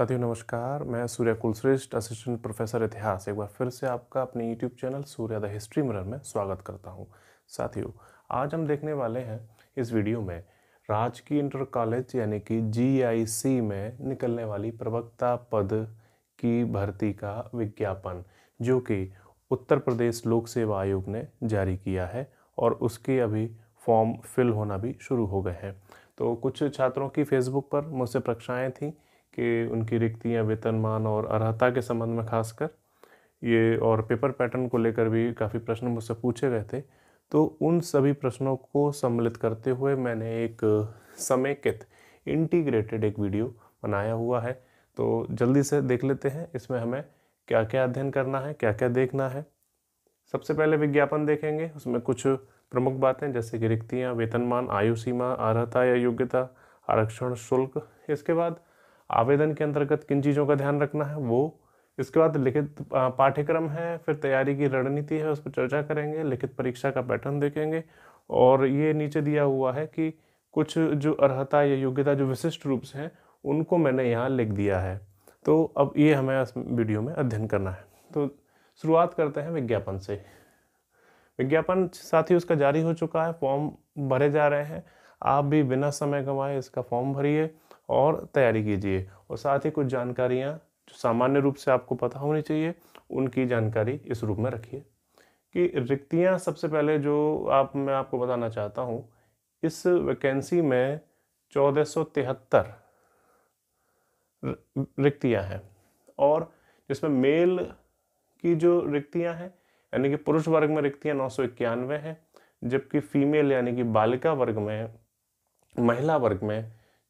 साथियों नमस्कार मैं सूर्य कुलश्रेष्ठ असिस्टेंट प्रोफेसर इतिहास एक बार फिर से आपका अपने YouTube channel Surya the history mirror में स्वागत करता हूं साथियों आज हम देखने वाले हैं इस वीडियो में राजकीय इंटर कॉलेज यानी कि जीआईसी में निकलने वाली प्रवक्ता पद की भर्ती का विज्ञापन जो कि उत्तर प्रदेश लोक सेवा आयोग ने जारी किया है और उसके अभी फॉर्म फिल होना भी शुरू हो गए हैं तो कुछ छात्रों की फेसबुक पर मुझसे परीक्षाएँ थीं कि उनकी रिक्तियाँ वेतनमान और अर्हता के संबंध में खासकर ये और पेपर पैटर्न को लेकर भी काफ़ी प्रश्न मुझसे पूछे गए थे तो उन सभी प्रश्नों को सम्मिलित करते हुए मैंने एक समेकित इंटीग्रेटेड एक वीडियो बनाया हुआ है तो जल्दी से देख लेते हैं इसमें हमें क्या क्या अध्ययन करना है क्या क्या देखना है सबसे पहले विज्ञापन देखेंगे उसमें कुछ प्रमुख बातें जैसे कि रिक्तियाँ वेतनमान आयु सीमा अर्हता या योग्यता आरक्षण शुल्क इसके बाद आवेदन के अंतर्गत किन चीज़ों का ध्यान रखना है वो इसके बाद लिखित पाठ्यक्रम है फिर तैयारी की रणनीति है उस पर चर्चा करेंगे लिखित परीक्षा का पैटर्न देखेंगे और ये नीचे दिया हुआ है कि कुछ जो अर्हता या योग्यता जो विशिष्ट रूप से हैं उनको मैंने यहाँ लिख दिया है तो अब ये हमें इस वीडियो में अध्ययन करना है तो शुरुआत करते हैं विज्ञापन से विज्ञापन साथ ही उसका जारी हो चुका है फॉर्म भरे जा रहे हैं आप भी बिना समय गंवाए इसका फॉर्म भरिए और तैयारी कीजिए और साथ ही कुछ जानकारियाँ जो सामान्य रूप से आपको पता होनी चाहिए उनकी जानकारी इस रूप में रखिए कि रिक्तियाँ सबसे पहले जो आप मैं आपको बताना चाहता हूँ इस वैकेंसी में चौदह सौ तिहत्तर रिक्तियाँ हैं और जिसमें मेल की जो रिक्तियाँ हैं यानी कि पुरुष वर्ग में रिक्तियाँ नौ सौ इक्यानवे हैं जबकि फीमेल यानी कि बालिका वर्ग में महिला वर्ग में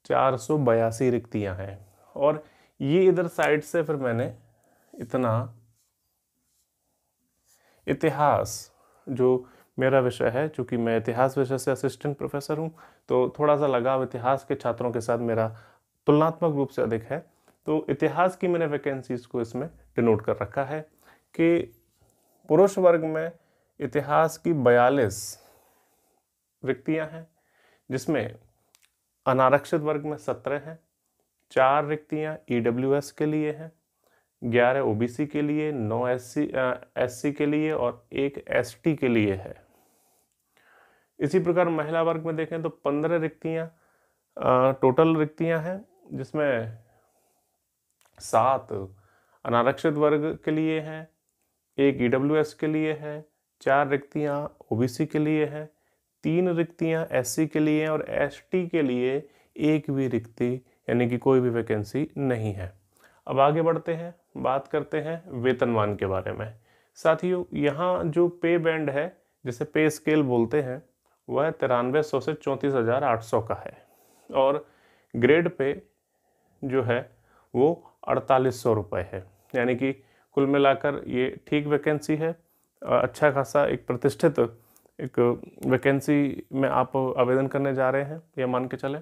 चार सौ बयासी रिक्तियाँ हैं और ये इधर साइड से फिर मैंने इतना इतिहास जो मेरा विषय है चूँकि मैं इतिहास विषय से असिस्टेंट प्रोफेसर हूँ तो थोड़ा सा लगाव इतिहास के छात्रों के साथ मेरा तुलनात्मक रूप से अधिक है तो इतिहास की मैंने वैकेंसीज़ को इसमें डिनोट कर रखा है कि पुरुष वर्ग में इतिहास की बयालीस रिक्तियाँ हैं जिसमें अनारक्षित वर्ग में सत्रह हैं चार रिक्तियां ई e के लिए हैं ग्यारह ओ के लिए नौ एस सी के लिए और एक एस के लिए है इसी प्रकार महिला वर्ग में देखें तो पंद्रह रिक्तियां टोटल रिक्तियां हैं जिसमें सात अनारक्षित वर्ग के लिए हैं एक ई के लिए है चार रिक्तियां ओ के लिए हैं तीन रिक्तियां एस के लिए और एस के लिए एक भी रिक्ति यानी कि कोई भी वैकेंसी नहीं है अब आगे बढ़ते हैं बात करते हैं वेतनमान के बारे में साथियों यहाँ जो पे बैंड है जिसे पे स्केल बोलते हैं वह तिरानवे सौ से चौंतीस हज़ार आठ सौ का है और ग्रेड पे जो है वो अड़तालीस सौ रुपये है यानी कि कुल मिलाकर ये ठीक वैकेंसी है अच्छा खासा एक प्रतिष्ठित एक वैकेंसी में आप आवेदन करने जा रहे हैं यह मान के चले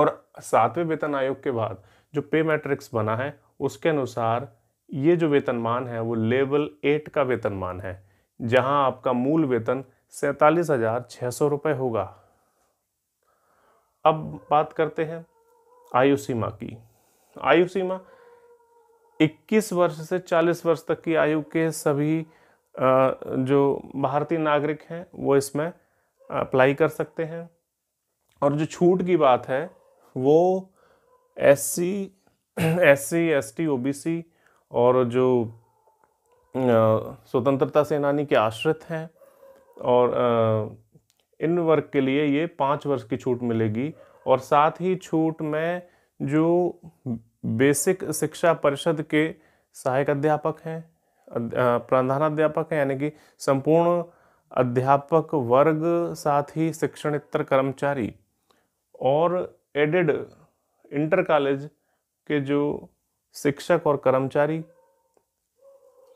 और सातवें वेतन आयोग के बाद जो पे मैट्रिक्स बना है उसके अनुसार ये जो वेतनमान है वो लेवल एट का वेतनमान है जहां आपका मूल वेतन सैतालीस हजार छह सौ रुपये होगा अब बात करते हैं आयु सीमा की आयु सीमा 21 वर्ष से 40 वर्ष तक की आयु के सभी जो भारतीय नागरिक हैं वो इसमें अप्लाई कर सकते हैं और जो छूट की बात है वो S C S C S T O B C और जो स्वतंत्रता सेनानी के आश्रित हैं और इन वर्ग के लिए ये पाँच वर्ष की छूट मिलेगी और साथ ही छूट में जो बेसिक शिक्षा परिषद के सहायक अध्यापक हैं प्रधानाध्यापक है यानी कि संपूर्ण अध्यापक वर्ग साथ ही शिक्षणेतर कर्मचारी और एडेड इंटर कॉलेज के जो शिक्षक और कर्मचारी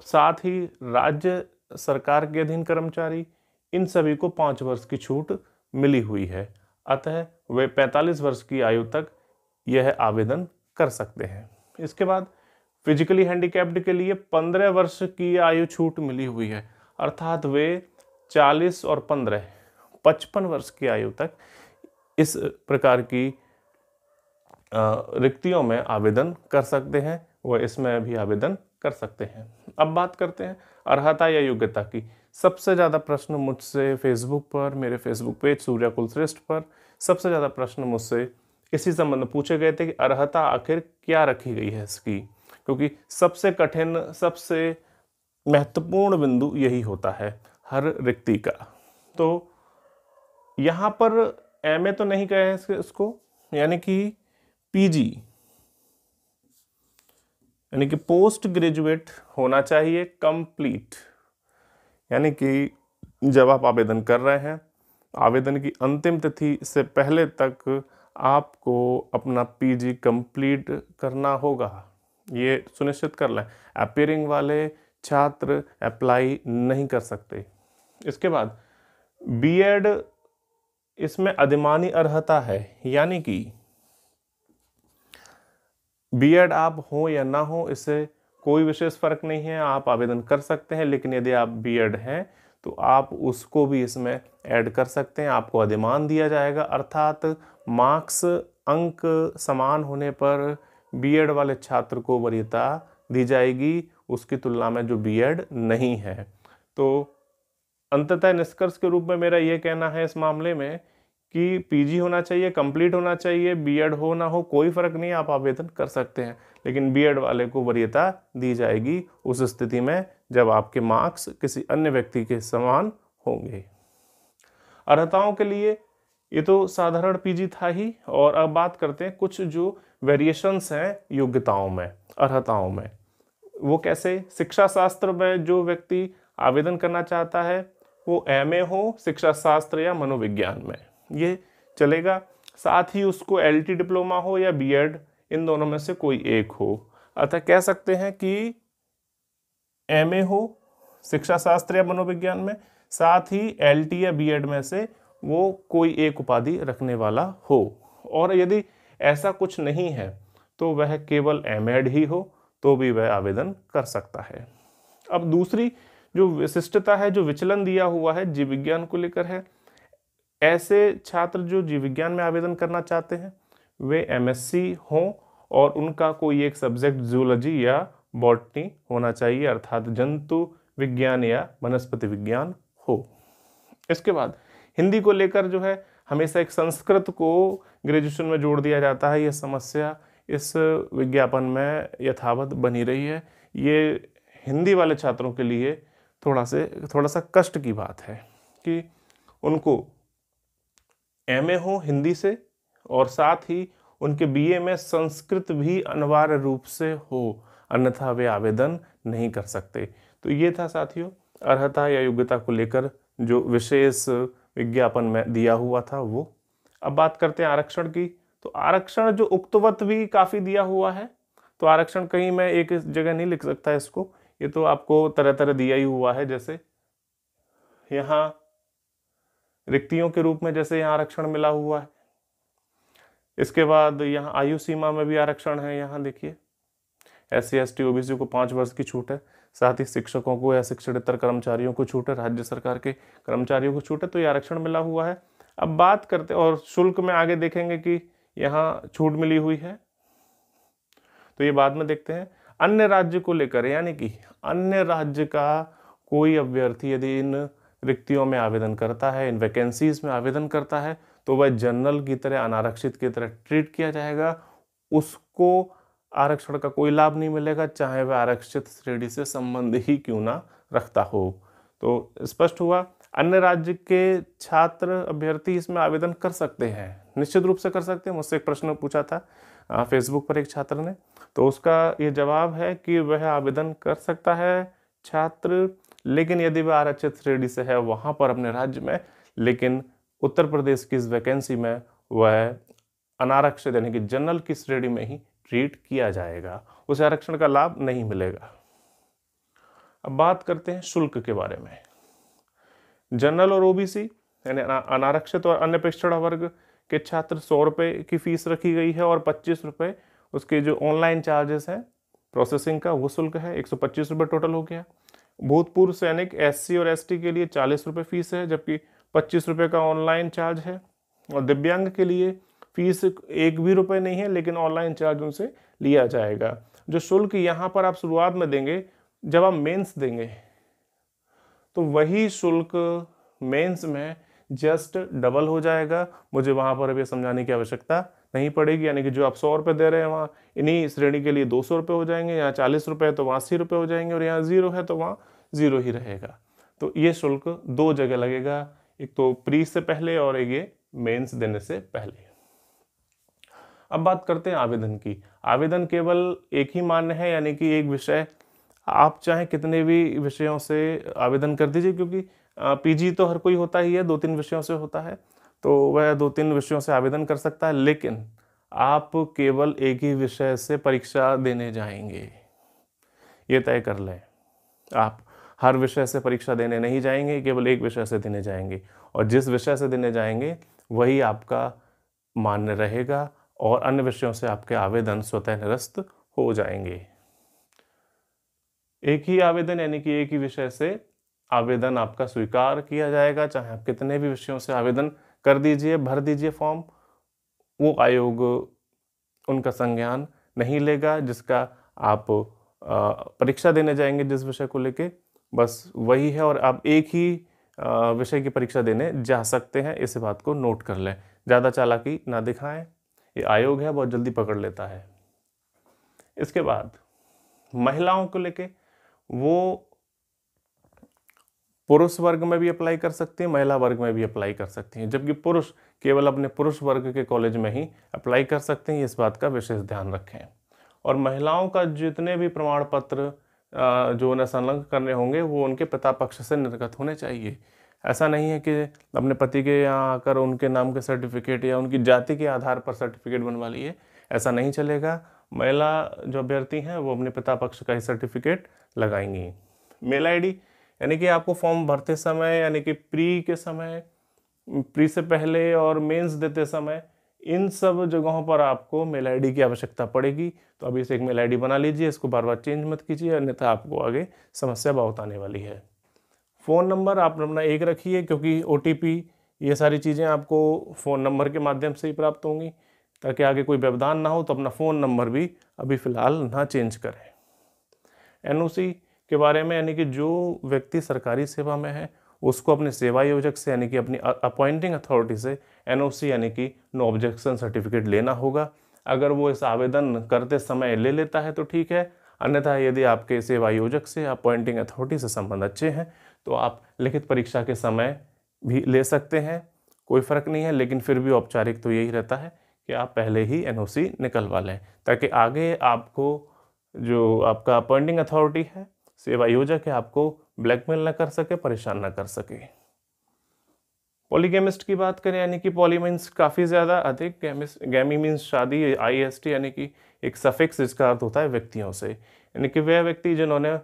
साथ ही राज्य सरकार के अधीन कर्मचारी इन सभी को पाँच वर्ष की छूट मिली हुई है अतः वे 45 वर्ष की आयु तक यह आवेदन कर सकते हैं इसके बाद फिजिकली हैंडीकैप्ड के लिए पंद्रह वर्ष की आयु छूट मिली हुई है अर्थात वे चालीस और पंद्रह पचपन वर्ष की आयु तक इस प्रकार की रिक्तियों में आवेदन कर सकते हैं वह इसमें भी आवेदन कर सकते हैं अब बात करते हैं अर्हता या योग्यता की सबसे ज़्यादा प्रश्न मुझसे फेसबुक पर मेरे फेसबुक पेज सूर्य कुलश्रेष्ठ पर सबसे ज़्यादा प्रश्न मुझसे इसी संबंध में पूछे गए थे कि अर्हता आखिर क्या रखी गई है इसकी क्योंकि सबसे कठिन सबसे महत्वपूर्ण बिंदु यही होता है हर रिक्ति का तो यहाँ पर एम तो नहीं कहे इसको यानी कि पीजी यानी कि पोस्ट ग्रेजुएट होना चाहिए कंप्लीट यानी कि जब आप आवेदन कर रहे हैं आवेदन की अंतिम तिथि से पहले तक आपको अपना पीजी कंप्लीट करना होगा ये सुनिश्चित कर लें अपियरिंग वाले छात्र अप्लाई नहीं कर सकते इसके बाद बीएड इसमें अधिमानी अर्हता है यानी कि बीएड आप हो या ना हो इससे कोई विशेष फर्क नहीं है आप आवेदन कर सकते हैं लेकिन यदि आप बीएड हैं तो आप उसको भी इसमें ऐड कर सकते हैं आपको अधिमान दिया जाएगा अर्थात मार्क्स अंक समान होने पर बीएड वाले छात्र को वरीयता दी जाएगी उसकी तुलना में जो बीएड नहीं है तो अंततः निष्कर्ष के रूप में मेरा ये कहना है इस मामले में कि पीजी होना चाहिए कंप्लीट होना चाहिए बीएड हो ना हो कोई फर्क नहीं आप आवेदन कर सकते हैं लेकिन बीएड वाले को वरीयता दी जाएगी उस स्थिति में जब आपके मार्क्स किसी अन्य व्यक्ति के समान होंगे अर्हताओं के लिए ये तो साधारण पीजी था ही और अब बात करते हैं कुछ जो वेरिएशंस हैं योग्यताओं में अर्हताओं में वो कैसे शिक्षा शास्त्र में जो व्यक्ति आवेदन करना चाहता है वो एम हो शिक्षा शास्त्र या मनोविज्ञान में ये चलेगा साथ ही उसको एल डिप्लोमा हो या बी इन दोनों में से कोई एक हो अतः कह सकते हैं कि एम हो शिक्षा शास्त्र या मनोविज्ञान में साथ ही एल या बी में से वो कोई एक उपाधि रखने वाला हो और यदि ऐसा कुछ नहीं है तो वह केवल एम ही हो तो भी वह आवेदन कर सकता है अब दूसरी जो विशिष्टता है जो विचलन दिया हुआ है जीव विज्ञान को लेकर है ऐसे छात्र जो जीव विज्ञान में आवेदन करना चाहते हैं वे एमएससी हों और उनका कोई एक सब्जेक्ट जूलॉजी या बॉटनी होना चाहिए अर्थात जंतु विज्ञान या वनस्पति विज्ञान हो इसके बाद हिंदी को लेकर जो है हमेशा एक संस्कृत को ग्रेजुएशन में जोड़ दिया जाता है ये समस्या इस विज्ञापन में यथावत बनी रही है ये हिंदी वाले छात्रों के लिए थोड़ा से थोड़ा सा कष्ट की बात है कि उनको एम ए हो हिंदी से और साथ ही उनके बीए में संस्कृत भी अनिवार्य रूप से हो अन्यथा वे आवेदन नहीं कर सकते तो ये था साथियों अर्हता या योग्यता को लेकर जो विशेष विज्ञापन में दिया हुआ था वो अब बात करते हैं आरक्षण की तो आरक्षण जो उक्तवत भी काफ़ी दिया हुआ है तो आरक्षण कहीं मैं एक जगह नहीं लिख सकता इसको ये तो आपको तरह तरह दिया ही हुआ है जैसे यहाँ रिक्तियों के रूप में जैसे यहाँ आरक्षण मिला हुआ है इसके बाद यहाँ आयु सीमा में भी आरक्षण है यहाँ देखिए एस सी एस टी ओ को पाँच वर्ष की छूट है साथ ही शिक्षकों को या शिक्षणेतर कर्मचारियों को छूट है राज्य सरकार के कर्मचारियों को छूट है तो ये आरक्षण मिला हुआ है अब बात करते और शुल्क में आगे देखेंगे कि यहाँ छूट मिली हुई है तो ये बाद में देखते हैं अन्य राज्य को लेकर यानी कि अन्य राज्य का कोई अभ्यर्थी यदि इन रिक्तियों में आवेदन करता है इन वैकेंसीज में आवेदन करता है तो वह जनरल की तरह अनारक्षित की तरह ट्रीट किया जाएगा उसको आरक्षण का कोई लाभ नहीं मिलेगा चाहे वह आरक्षित श्रेणी से संबंध ही क्यों ना रखता हो तो स्पष्ट हुआ अन्य राज्य के छात्र अभ्यर्थी इसमें आवेदन कर सकते हैं निश्चित रूप से कर सकते हैं मुझसे एक प्रश्न पूछा था फेसबुक पर एक छात्र ने तो उसका ये जवाब है कि वह आवेदन कर सकता है छात्र लेकिन यदि वह आरक्षित श्रेणी से है वहाँ पर अपने राज्य में लेकिन उत्तर प्रदेश की इस वैकेंसी में वह अनारक्षित यानी कि जनरल की श्रेणी में ही ट्रीट किया जाएगा उसे आरक्षण का लाभ नहीं मिलेगा अब बात करते हैं शुल्क के बारे में जनरल और ओबीसी यानी अनारक्षित और अन्य पिछड़ा वर्ग के छात्र सौ रुपये की फीस रखी गई है और पच्चीस रुपये उसके जो ऑनलाइन चार्जेस हैं प्रोसेसिंग का वो शुल्क है एक सौ टोटल हो गया भूतपूर्व सैनिक एससी और एसटी के लिए चालीस रुपये फीस है जबकि पच्चीस रुपये का ऑनलाइन चार्ज है और दिव्यांग के लिए फीस एक भी रुपये नहीं है लेकिन ऑनलाइन चार्ज उनसे लिया जाएगा जो शुल्क यहाँ पर आप शुरुआत में देंगे जब आप मेंस देंगे तो वही शुल्क मेंस में जस्ट डबल हो जाएगा मुझे वहाँ पर अभी समझाने की आवश्यकता नहीं पड़ेगी यानी कि जो आप सौ रुपये दे रहे हैं वहाँ इन्हीं श्रेणी के लिए दो सौ रुपये हो जाएंगे यहाँ चालीस रुपये तो वहाँ अस्सी रुपये हो जाएंगे और यहाँ ज़ीरो है तो वहाँ ज़ीरो ही रहेगा तो ये शुल्क दो जगह लगेगा एक तो प्री से पहले और एक ये मेंस देने से पहले अब बात करते हैं आवेदन की आवेदन केवल एक ही मान्य है यानी कि एक विषय आप चाहे कितने भी विषयों से आवेदन कर दीजिए क्योंकि पीजी तो हर कोई होता ही है दो तीन विषयों से होता है तो वह दो तीन विषयों से आवेदन कर सकता है लेकिन आप केवल एक ही विषय से परीक्षा देने जाएंगे ये तय कर लें आप हर विषय से परीक्षा देने नहीं जाएंगे केवल एक विषय से देने जाएंगे और जिस विषय से देने जाएंगे वही आपका मान्य रहेगा और अन्य विषयों से आपके आवेदन स्वतः निरस्त हो जाएंगे एक ही आवेदन यानी कि एक ही विषय से आवेदन आपका स्वीकार किया जाएगा चाहे आप कितने भी विषयों से आवेदन कर दीजिए भर दीजिए फॉर्म वो आयोग उनका संज्ञान नहीं लेगा जिसका आप परीक्षा देने जाएंगे जिस विषय को लेके बस वही है और आप एक ही विषय की परीक्षा देने जा सकते हैं इस बात को नोट कर लें ज़्यादा चालाकी ना दिखाएं ये आयोग है बहुत जल्दी पकड़ लेता है इसके बाद महिलाओं को लेके वो पुरुष वर्ग में भी अप्लाई कर सकती हैं महिला वर्ग में भी अप्लाई कर सकती हैं जबकि पुरुष केवल अपने पुरुष वर्ग के कॉलेज में ही अप्लाई कर सकते हैं इस बात का विशेष ध्यान रखें और महिलाओं का जितने भी प्रमाण पत्र जो उन्हें संलग्न करने होंगे वो उनके पिता पक्ष से निर्गत होने चाहिए ऐसा नहीं है कि अपने पति के यहाँ आकर उनके नाम के सर्टिफिकेट या उनकी जाति के आधार पर सर्टिफिकेट बनवा लिए ऐसा नहीं चलेगा महिला जो अभ्यर्थी हैं वो अपने पिता पक्ष का ही सर्टिफिकेट लगाएंगी मेल आईडी यानी कि आपको फॉर्म भरते समय यानी कि प्री के समय प्री से पहले और मेंस देते समय इन सब जगहों पर आपको मेल आईडी की आवश्यकता पड़ेगी तो अभी से एक मेल आईडी बना लीजिए इसको बार बार चेंज मत कीजिए अन्यथा आपको आगे समस्या बहुत आने वाली है फ़ोन नंबर आप अपना एक रखिए क्योंकि ओ ये सारी चीज़ें आपको फ़ोन नंबर के माध्यम से ही प्राप्त होंगी ताकि आगे कोई व्यवधान ना हो तो अपना फ़ोन नंबर भी अभी फ़िलहाल ना चेंज करें एनओसी के बारे में यानी कि जो व्यक्ति सरकारी सेवा में है उसको अपने सेवा योजक से यानी कि अपनी अपॉइंटिंग अथॉरिटी से एनओसी यानी कि नो ऑब्जेक्शन सर्टिफिकेट लेना होगा अगर वो इस आवेदन करते समय ले लेता है तो ठीक है अन्यथा यदि आपके सेवा योजक से अपॉइंटिंग अथॉरिटी से संबंध अच्छे हैं तो आप लिखित परीक्षा के समय भी ले सकते हैं कोई फ़र्क नहीं है लेकिन फिर भी औपचारिक तो यही रहता है कि आप पहले ही एन निकलवा लें ताकि आगे आपको जो आपका अपॉइंटिंग अथॉरिटी है सेवा योजक है आपको ब्लैकमेल ना कर सके परेशान ना कर सके पॉलीगेमिस्ट की बात करें यानी कि पॉली मीन्स काफ़ी ज़्यादा अधिक गेमिस्ट गैमी मीन्स शादी आई एस टी यानी कि एक सफिक्स इसका अर्थ होता है व्यक्तियों से यानी कि वह व्यक्ति जिन्होंने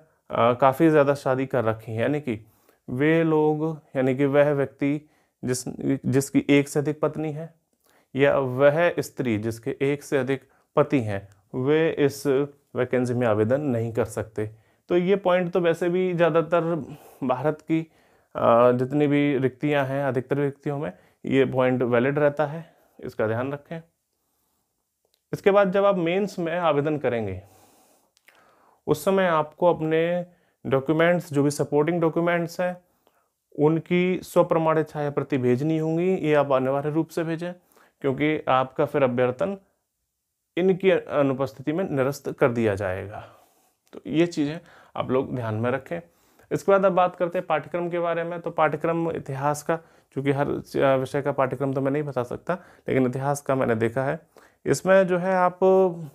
काफ़ी ज़्यादा शादी कर रखी है यानी कि वे लोग यानी कि वह व्यक्ति जिस जिसकी एक से अधिक पत्नी है या वह स्त्री जिसके एक से अधिक पति हैं वे इस वैकेंसी में आवेदन नहीं कर सकते तो ये पॉइंट तो वैसे भी ज़्यादातर भारत की जितनी भी रिक्तियां हैं अधिकतर रिक्तियों में ये पॉइंट वैलिड रहता है इसका ध्यान रखें इसके बाद जब आप मेंस में आवेदन करेंगे उस समय आपको अपने डॉक्यूमेंट्स जो भी सपोर्टिंग डॉक्यूमेंट्स हैं उनकी स्वप्रमाणित छाया प्रति भेजनी होंगी ये आप अनिवार्य रूप से भेजें क्योंकि आपका फिर अभ्यर्थन इनकी अनुपस्थिति में निरस्त कर दिया जाएगा तो ये चीज़ें आप लोग ध्यान में रखें इसके बाद अब बात करते हैं पाठ्यक्रम के बारे में तो पाठ्यक्रम इतिहास का क्योंकि हर विषय का पाठ्यक्रम तो मैं नहीं बता सकता लेकिन इतिहास का मैंने देखा है इसमें जो है आप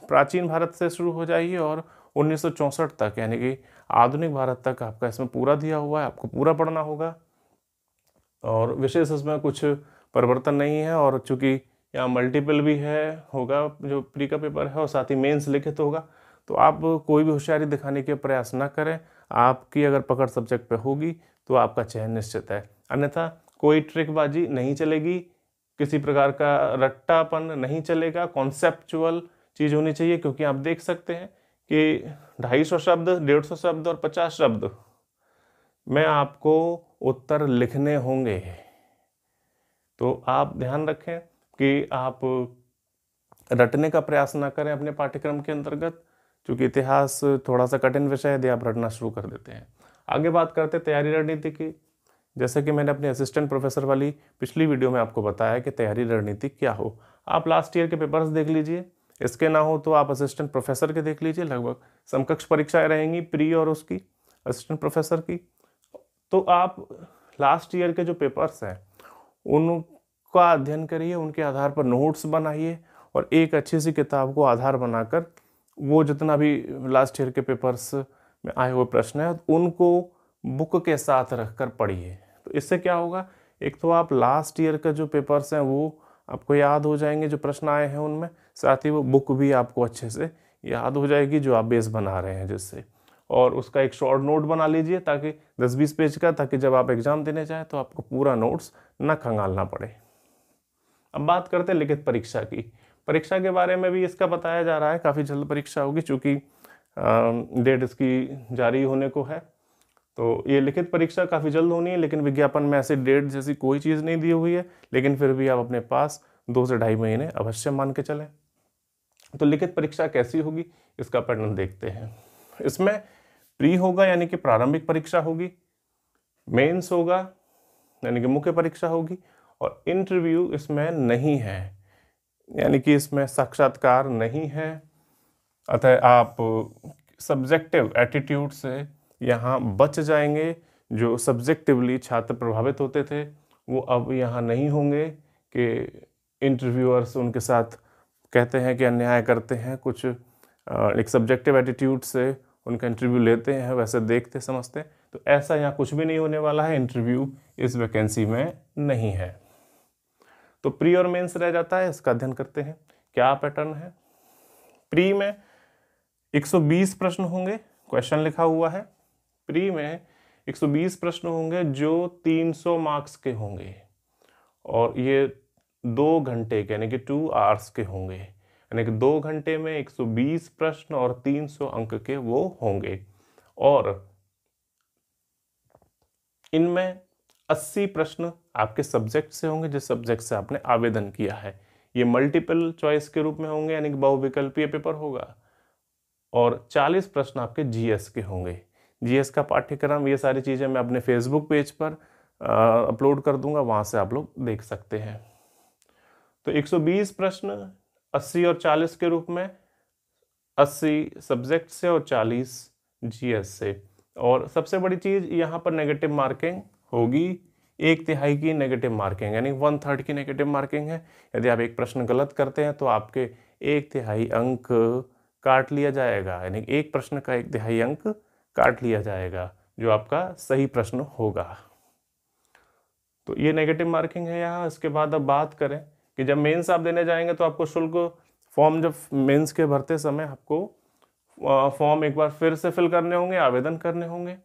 प्राचीन भारत से शुरू हो जाइए और उन्नीस तक यानी कि आधुनिक भारत तक आपका इसमें पूरा दिया हुआ है आपको पूरा पढ़ना होगा और विशेष इसमें कुछ परिवर्तन नहीं है और चूँकि यहाँ मल्टीपल भी है होगा जो प्री का पेपर है और साथ ही मेंस लिखित तो होगा तो आप कोई भी होशियारी दिखाने के प्रयास ना करें आपकी अगर पकड़ सब्जेक्ट पे होगी तो आपका चयन निश्चित है अन्यथा कोई ट्रिकबाजी नहीं चलेगी किसी प्रकार का रट्टापन नहीं चलेगा कॉन्सेप्चुअल चीज़ होनी चाहिए क्योंकि आप देख सकते हैं कि 250 शब्द 150 शब्द और 50 शब्द में आपको उत्तर लिखने होंगे तो आप ध्यान रखें कि आप रटने का प्रयास ना करें अपने पाठ्यक्रम के अंतर्गत क्योंकि इतिहास थोड़ा सा कठिन विषय है आप रटना शुरू कर देते हैं आगे बात करते हैं तैयारी रणनीति की जैसे कि मैंने अपने असिस्टेंट प्रोफेसर वाली पिछली वीडियो में आपको बताया कि तैयारी रणनीति क्या हो आप लास्ट ईयर के पेपर्स देख लीजिए इसके ना हो तो आप असिस्टेंट प्रोफेसर के देख लीजिए लगभग समकक्ष परीक्षाएं रहेंगी प्री और उसकी असिस्टेंट प्रोफेसर की तो आप लास्ट ईयर के जो पेपर्स हैं उनका अध्ययन करिए उनके आधार पर नोट्स बनाइए और एक अच्छी सी किताब को आधार बनाकर वो जितना भी लास्ट ईयर के पेपर्स में आए हुए प्रश्न हैं उनको बुक के साथ रख कर पढ़िए तो इससे क्या होगा एक तो आप लास्ट ईयर का जो पेपर्स हैं वो आपको याद हो जाएंगे जो प्रश्न आए हैं उनमें साथ ही वो बुक भी आपको अच्छे से याद हो जाएगी जो आप बेस बना रहे हैं जिससे और उसका एक शॉर्ट नोट बना लीजिए ताकि दस बीस पेज का ताकि जब आप एग्ज़ाम देने जाएँ तो आपको पूरा नोट्स ना खंगालना पड़े अब बात करते हैं लिखित परीक्षा की परीक्षा के बारे में भी इसका बताया जा रहा है काफ़ी जल्द परीक्षा होगी चूँकि डेट इसकी जारी होने को है तो ये लिखित परीक्षा काफ़ी जल्द होनी है लेकिन विज्ञापन में ऐसे डेट जैसी कोई चीज़ नहीं दी हुई है लेकिन फिर भी आप अपने पास दो से ढाई महीने अवश्य मान के चलें तो लिखित परीक्षा कैसी होगी इसका पैटर्न देखते हैं इसमें प्री होगा यानी कि प्रारंभिक परीक्षा होगी मेंस होगा यानी कि मुख्य परीक्षा होगी और इंटरव्यू इसमें नहीं है यानी कि इसमें साक्षात्कार नहीं है अतः आप सब्जेक्टिव एटीट्यूड से यहाँ बच जाएंगे जो सब्जेक्टिवली छात्र प्रभावित होते थे वो अब यहाँ नहीं होंगे कि इंटरव्यूअर्स उनके साथ कहते हैं कि अन्याय करते हैं कुछ एक सब्जेक्टिव एटीट्यूड से उनका इंटरव्यू लेते हैं वैसे देखते समझते तो ऐसा यहाँ कुछ भी नहीं होने वाला है इंटरव्यू इस वैकेंसी में नहीं है तो प्री और मेंस रह जाता है इसका अध्ययन करते हैं क्या पैटर्न है प्री में 120 प्रश्न होंगे क्वेश्चन लिखा हुआ है प्री में 120 प्रश्न होंगे जो 300 मार्क्स के होंगे और ये दो घंटे के यानी कि टू आवर्स के होंगे यानी कि दो घंटे में 120 प्रश्न और 300 अंक के वो होंगे और इनमें 80 प्रश्न आपके सब्जेक्ट से होंगे जिस सब्जेक्ट से आपने आवेदन किया है ये मल्टीपल चॉइस के रूप में होंगे यानी कि बहुविकल्पीय पेपर होगा और 40 प्रश्न आपके जीएस के होंगे जीएस का पाठ्यक्रम ये सारी चीज़ें मैं अपने फेसबुक पेज पर अपलोड कर दूंगा वहाँ से आप लोग देख सकते हैं तो 120 प्रश्न 80 और 40 के रूप में 80 सब्जेक्ट से और 40 जीएस से और सबसे बड़ी चीज़ यहाँ पर नेगेटिव मार्किंग होगी एक तिहाई की नेगेटिव मार्किंग यानी वन थर्ड की नेगेटिव मार्किंग है यदि आप एक प्रश्न गलत करते हैं तो आपके एक तिहाई अंक काट लिया जाएगा यानी एक प्रश्न का एक तिहाई अंक काट लिया जाएगा जो आपका सही प्रश्न होगा तो ये नेगेटिव मार्किंग है यहाँ इसके बाद अब बात करें कि जब मेंस आप देने जाएंगे तो आपको शुल्क फॉर्म जब मेंस के भरते समय आपको फॉर्म एक बार फिर से फिल करने होंगे आवेदन करने होंगे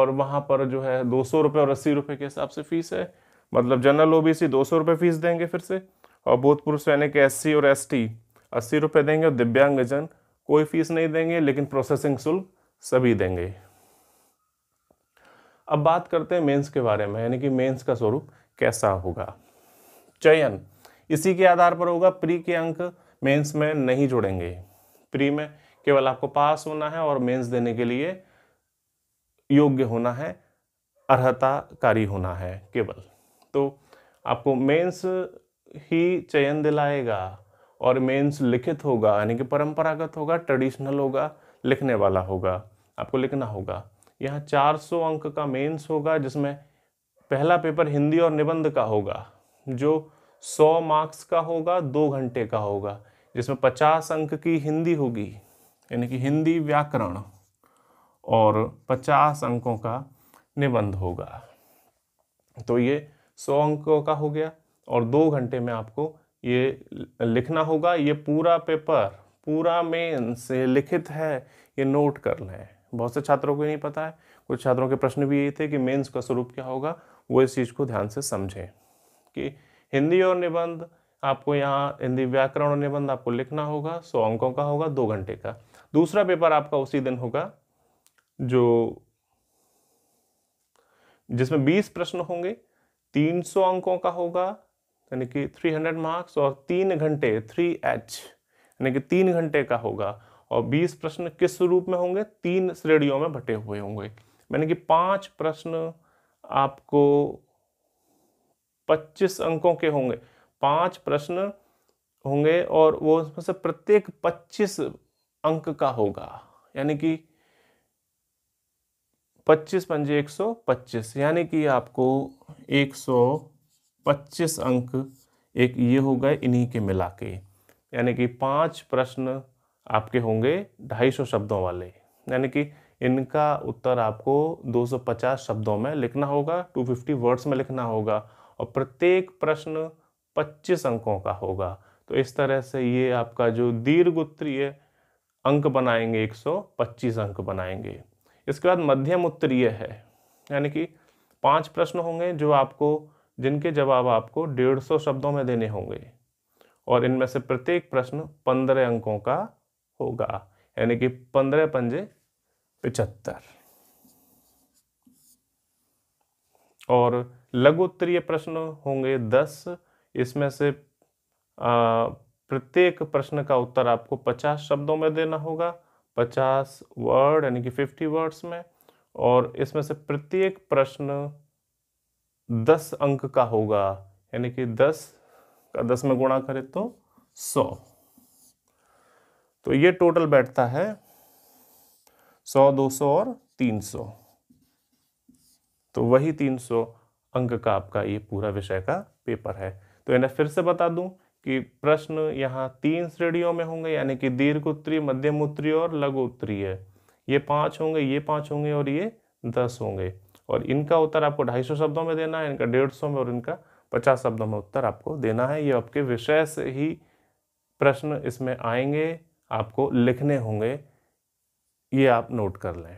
और वहाँ पर जो है दो सौ रुपये और अस्सी रुपये के हिसाब से फ़ीस है मतलब जनरल ओ बी सी दो सौ रुपये फ़ीस देंगे फिर से और भूतपूर्व सैनिक एस सी और एस टी अस्सी रुपये देंगे और दिव्यांगजन कोई फीस नहीं देंगे लेकिन प्रोसेसिंग शुल्क सभी देंगे अब बात करते हैं मेंस के बारे में यानी कि मेंस का स्वरूप कैसा होगा चयन इसी के आधार पर होगा प्री के अंक मेंस में नहीं जुड़ेंगे प्री में केवल आपको पास होना है और मेंस देने के लिए योग्य होना है अर्हताकारी होना है केवल तो आपको मेंस ही चयन दिलाएगा और मेंस लिखित होगा यानी कि परंपरागत होगा ट्रेडिशनल होगा लिखने वाला होगा आपको लिखना होगा यहाँ 400 अंक का मेंस होगा जिसमें पहला पेपर हिंदी और निबंध का होगा जो सौ मार्क्स का होगा दो घंटे का होगा जिसमें पचास अंक की हिंदी होगी यानी कि हिंदी व्याकरण और पचास अंकों का निबंध होगा तो ये सौ अंकों का हो गया और दो घंटे में आपको ये लिखना होगा ये पूरा पेपर पूरा मेन से लिखित है ये नोट कर लें बहुत से छात्रों को नहीं पता है कुछ छात्रों के प्रश्न भी यही थे कि मेंस का स्वरूप क्या होगा वो इस चीज़ को ध्यान से समझें कि हिंदी और निबंध आपको यहाँ हिंदी व्याकरण और निबंध आपको लिखना होगा सौ अंकों का होगा दो घंटे का दूसरा पेपर आपका उसी दिन होगा जो जिसमें बीस प्रश्न होंगे तीन सौ अंकों का होगा यानी कि थ्री हंड्रेड मार्क्स और तीन घंटे थ्री एच यानी कि तीन घंटे का होगा और बीस प्रश्न किस रूप में होंगे तीन श्रेणियों में बटे हुए होंगे यानी कि पांच प्रश्न आपको पच्चीस अंकों के होंगे पांच प्रश्न होंगे और वो उसमें से प्रत्येक पच्चीस अंक का होगा यानी कि पच्चीस पंजे पच्चीस यानी कि आपको पच्चीस अंक एक ये हो गए इन्हीं के मिला के यानी कि पांच प्रश्न आपके होंगे ढाई सौ शब्दों वाले यानी कि इनका उत्तर आपको दो सौ पचास शब्दों में लिखना होगा टू फिफ्टी वर्ड्स में लिखना होगा और प्रत्येक प्रश्न 25 अंकों का होगा तो इस तरह से ये आपका जो दीर्घ उत्तरीय अंक बनाएंगे 125 अंक बनाएंगे इसके बाद मध्यम उत्तरीय है यानी कि पांच प्रश्न होंगे जो आपको जिनके जवाब आपको 150 शब्दों में देने होंगे और इनमें से प्रत्येक प्रश्न पंद्रह अंकों का होगा यानी कि पंद्रह पंजे पचहत्तर और लघु उत्तरीय प्रश्न होंगे दस इसमें से प्रत्येक प्रश्न का उत्तर आपको पचास शब्दों में देना होगा पचास वर्ड यानी कि फिफ्टी वर्ड्स में और इसमें से प्रत्येक प्रश्न दस अंक का होगा यानी कि दस का दस में गुणा करें तो सौ तो ये टोटल बैठता है सौ दो सौ और तीन सौ तो वही तीन सौ अंक का आपका ये पूरा विषय का पेपर है तो इन्हें फिर से बता दूं कि प्रश्न यहाँ तीन श्रेणियों में होंगे यानी कि दीर्घ उत्तरी मध्यम उत्तरी और लघु है ये पाँच होंगे ये पाँच होंगे और ये दस होंगे और इनका उत्तर आपको ढाई सौ शब्दों में देना है इनका डेढ़ सौ में और इनका पचास शब्दों में उत्तर आपको देना है ये आपके विषय से ही प्रश्न इसमें आएंगे आपको लिखने होंगे ये आप नोट कर लें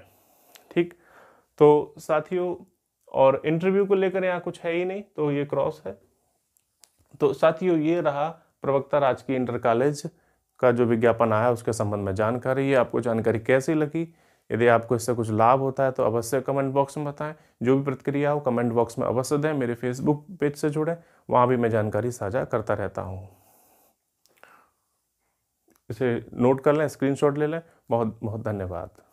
ठीक तो साथियों और इंटरव्यू को लेकर यहाँ कुछ है ही नहीं तो ये क्रॉस है तो साथियों ये रहा प्रवक्ता राजकीय इंटर कॉलेज का जो विज्ञापन आया उसके संबंध में जानकारी है आपको जानकारी कैसी लगी यदि आपको इससे कुछ लाभ होता है तो अवश्य कमेंट बॉक्स में बताएं जो भी प्रतिक्रिया हो कमेंट बॉक्स में अवश्य दें मेरे फेसबुक पेज से जुड़ें वहाँ भी मैं जानकारी साझा करता रहता हूँ इसे नोट कर लें स्क्रीनशॉट ले लें बहुत बहुत धन्यवाद